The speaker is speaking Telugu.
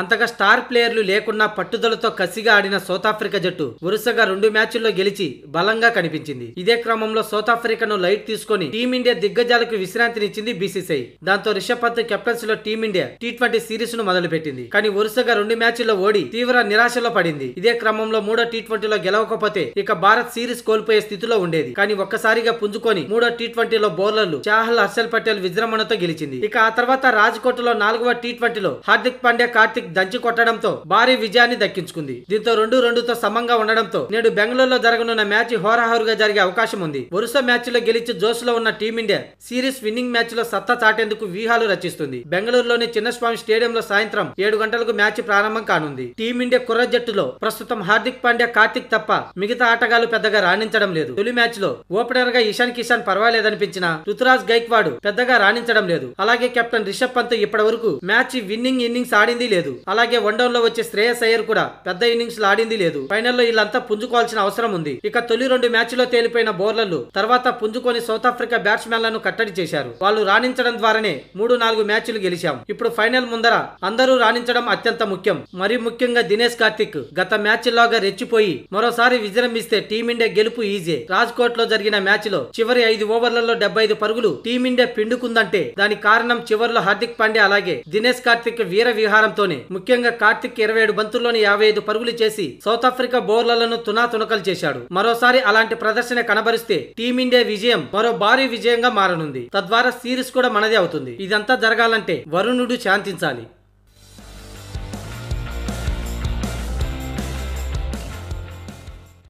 అంతగా స్టార్ ప్లేయర్లు లేకున్నా పట్టుదలతో కసిగా ఆడిన సౌతాఫ్రికా జట్టు వరుసగా రెండు మ్యాచ్ల్లో గెలిచి బలంగా కనిపించింది ఇదే క్రమంలో సౌతాఫ్రికాను లైట్ తీసుకుని టీమిండియా దిగ్గజాలకు విశ్రాంతినిచ్చింది బీసీసీఐ దాంతో రిషబ్ పంత్ కెప్టెన్సీ లో టీమిండియా టీ ట్వంటీ సిరీస్ ను మొదలుపెట్టింది కానీ వరుసగా రెండు మ్యాచ్ల్లో ఓడి తీవ్ర నిరాశలో పడింది ఇదే క్రమంలో మూడో టీ ట్వంటీలో గెలవకపోతే ఇక భారత్ సిరీస్ కోల్పోయే స్థితిలో ఉండేది కానీ ఒక్కసారిగా పుంజుకొని మూడో టీ ట్వంటీలో బౌలర్లు చాహల్ హర్షల్ పటేల్ విజృంభణతో గెలిచింది ఇక ఆ తర్వాత రాజ్కోట్లో నాలుగవ టీ ట్వంటీలో హార్దిక్ పాండ్యా కార్తిక్ కార్తిక్ దంచి కొట్టడంతో భారీ విజయాన్ని దక్కించుకుంది దీంతో రెండు రెండుతో సమంగా ఉండడంతో నేడు బెంగళూరులో జరగనున్న మ్యాచ్ హోరాహోరుగా జరిగే అవకాశం ఉంది వరుస మ్యాచ్ లో గెలిచి లో ఉన్న టీమిండియా సిరీస్ విన్నింగ్ మ్యాచ్ లో సత్తా చాటేందుకు వ్యూహాలు రచిస్తుంది బెంగళూరులోని చిన్నస్వామి స్టేడియంలో సాయంత్రం ఏడు గంటలకు మ్యాచ్ ప్రారంభం కానుంది టీమిండియా కుర్ర జట్టులో ప్రస్తుతం హార్దిక్ పాండ్యా కార్తిక్ తప్ప మిగతా ఆటగాళ్లు పెద్దగా రాణించడం లేదు తొలి మ్యాచ్ లో ఓపెనర్ గా ఇషాన్ కిషాన్ పర్వాలేదనిపించిన ఋతురాజ్ గైక్వాడ్ పెద్దగా రాణించడం లేదు అలాగే కెప్టెన్ రిషబ్ పంత్ ఇప్పటి వరకు మ్యాచ్ విన్నింగ్ ఇన్నింగ్స్ ఆడింది లేదు లేదు అలాగే డౌన్ లో వచ్చే శ్రేయస్ అయ్యర్ కూడా పెద్ద ఇన్నింగ్స్ ఆడింది లేదు ఫైనల్లో వీళ్ళంతా పుంజుకోవాల్సిన అవసరం ఉంది ఇక తొలి రెండు మ్యాచ్లో తేలిపోయిన బౌలర్లు తర్వాత పుంజుకొని సౌత్ ఆఫ్రికా బ్యాట్స్మెన్లను కట్టడి చేశారు వాళ్ళు రాణించడం ద్వారానే మూడు నాలుగు మ్యాచ్లు గెలిచాం ఇప్పుడు ఫైనల్ ముందర అందరూ రాణించడం అత్యంత ముఖ్యం మరి ముఖ్యంగా దినేష్ కార్తిక్ గత మ్యాచ్ లాగా రెచ్చిపోయి మరోసారి విజృంభిస్తే టీమిండియా గెలుపు ఈజే రాజ్కోట్ లో జరిగిన మ్యాచ్ లో చివరి ఐదు ఓవర్లలో డెబ్బై ఐదు పరుగులు టీమిండియా పిండుకుందంటే దాని కారణం చివరిలో హార్దిక్ పాండే అలాగే దినేష్ కార్తిక్ వీర విహారంతోనే ముఖ్యంగా కార్తిక్ ఇరవై ఏడు బంతుల్లోని యాభై ఐదు పరుగులు చేసి సౌత్ ఆఫ్రికా బౌలర్లను తునాతునకలు చేశాడు మరోసారి అలాంటి ప్రదర్శన కనబరిస్తే టీమిండియా విజయం మరో భారీ విజయంగా మారనుంది తద్వారా సిరీస్ కూడా మనదే అవుతుంది ఇదంతా జరగాలంటే వరుణుడు శాంతించాలి